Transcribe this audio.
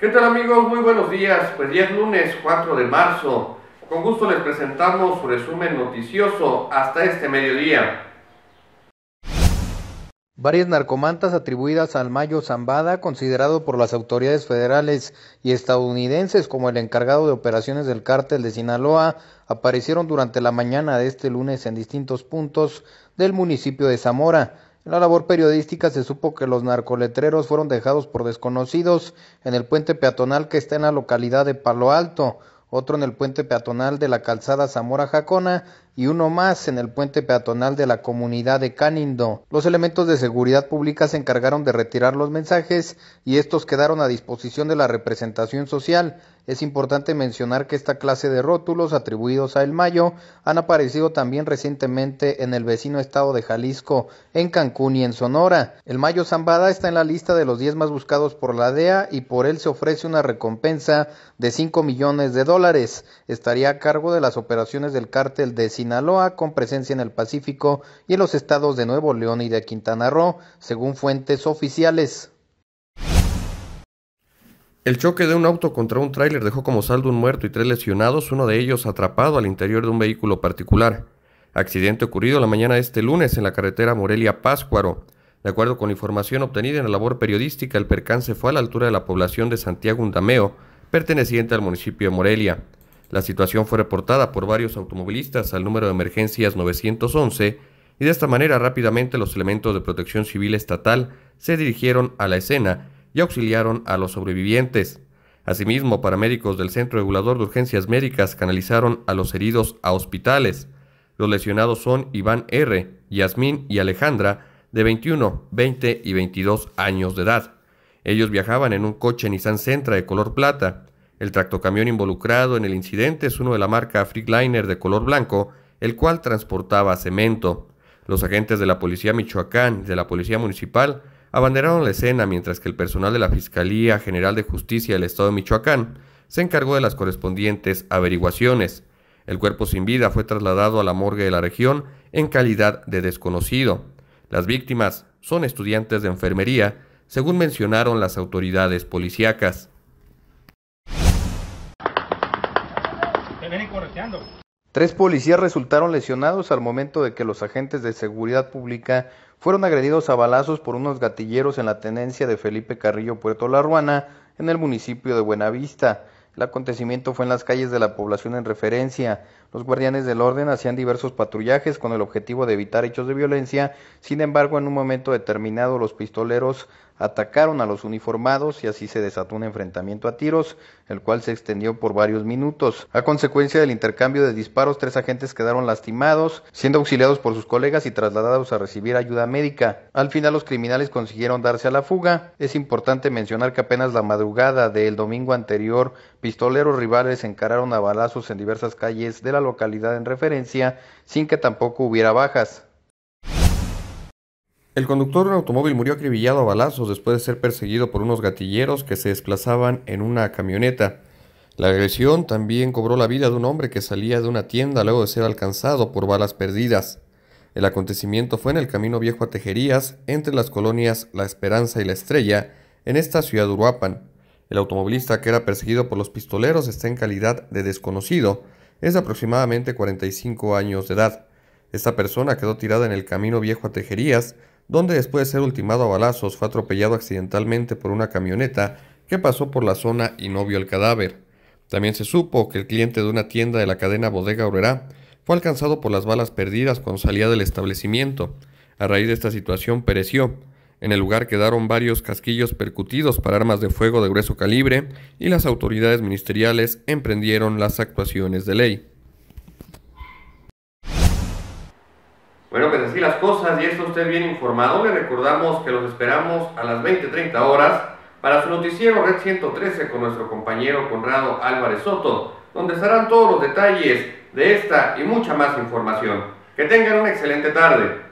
¿Qué tal amigos? Muy buenos días. Pues ya es lunes 4 de marzo. Con gusto les presentamos su resumen noticioso hasta este mediodía. Varias narcomantas atribuidas al Mayo Zambada, considerado por las autoridades federales y estadounidenses como el encargado de operaciones del cártel de Sinaloa, aparecieron durante la mañana de este lunes en distintos puntos del municipio de Zamora. En la labor periodística se supo que los narcoletreros fueron dejados por desconocidos en el puente peatonal que está en la localidad de Palo Alto, otro en el puente peatonal de la calzada Zamora Jacona y uno más en el puente peatonal de la comunidad de Canindo. Los elementos de seguridad pública se encargaron de retirar los mensajes y estos quedaron a disposición de la representación social. Es importante mencionar que esta clase de rótulos atribuidos a El Mayo han aparecido también recientemente en el vecino estado de Jalisco, en Cancún y en Sonora. El Mayo Zambada está en la lista de los 10 más buscados por la DEA y por él se ofrece una recompensa de 5 millones de dólares. Estaría a cargo de las operaciones del cártel de con presencia en el Pacífico y en los estados de Nuevo León y de Quintana Roo, según fuentes oficiales. El choque de un auto contra un tráiler dejó como saldo un muerto y tres lesionados, uno de ellos atrapado al interior de un vehículo particular. Accidente ocurrido la mañana de este lunes en la carretera Morelia-Páscuaro. De acuerdo con información obtenida en la labor periodística, el percance fue a la altura de la población de Santiago Undameo, perteneciente al municipio de Morelia. La situación fue reportada por varios automovilistas al número de emergencias 911 y de esta manera rápidamente los elementos de protección civil estatal se dirigieron a la escena y auxiliaron a los sobrevivientes. Asimismo, paramédicos del Centro Regulador de Urgencias Médicas canalizaron a los heridos a hospitales. Los lesionados son Iván R., Yasmín y Alejandra, de 21, 20 y 22 años de edad. Ellos viajaban en un coche Nissan Sentra de color plata. El tractocamión involucrado en el incidente es uno de la marca Freakliner de color blanco, el cual transportaba cemento. Los agentes de la Policía Michoacán y de la Policía Municipal abanderaron la escena mientras que el personal de la Fiscalía General de Justicia del Estado de Michoacán se encargó de las correspondientes averiguaciones. El cuerpo sin vida fue trasladado a la morgue de la región en calidad de desconocido. Las víctimas son estudiantes de enfermería, según mencionaron las autoridades policíacas. Tres policías resultaron lesionados al momento de que los agentes de seguridad pública fueron agredidos a balazos por unos gatilleros en la tenencia de Felipe Carrillo Puerto La en el municipio de Buenavista. El acontecimiento fue en las calles de la población en referencia. Los guardianes del orden hacían diversos patrullajes con el objetivo de evitar hechos de violencia. Sin embargo, en un momento determinado, los pistoleros atacaron a los uniformados y así se desató un enfrentamiento a tiros, el cual se extendió por varios minutos. A consecuencia del intercambio de disparos, tres agentes quedaron lastimados, siendo auxiliados por sus colegas y trasladados a recibir ayuda médica. Al final los criminales consiguieron darse a la fuga. Es importante mencionar que apenas la madrugada del domingo anterior, pistoleros rivales encararon a balazos en diversas calles de la localidad en referencia, sin que tampoco hubiera bajas. El conductor de un automóvil murió acribillado a balazos después de ser perseguido por unos gatilleros que se desplazaban en una camioneta. La agresión también cobró la vida de un hombre que salía de una tienda luego de ser alcanzado por balas perdidas. El acontecimiento fue en el camino viejo a Tejerías, entre las colonias La Esperanza y La Estrella, en esta ciudad de Uruapan. El automovilista que era perseguido por los pistoleros está en calidad de desconocido, es de aproximadamente 45 años de edad. Esta persona quedó tirada en el camino viejo a Tejerías, donde después de ser ultimado a balazos fue atropellado accidentalmente por una camioneta que pasó por la zona y no vio el cadáver. También se supo que el cliente de una tienda de la cadena Bodega Obrera fue alcanzado por las balas perdidas cuando salía del establecimiento. A raíz de esta situación pereció. En el lugar quedaron varios casquillos percutidos para armas de fuego de grueso calibre y las autoridades ministeriales emprendieron las actuaciones de ley. Bueno, pues así las cosas y esto usted bien informado. Le recordamos que los esperamos a las 20.30 horas para su noticiero Red 113 con nuestro compañero Conrado Álvarez Soto, donde estarán todos los detalles de esta y mucha más información. Que tengan una excelente tarde.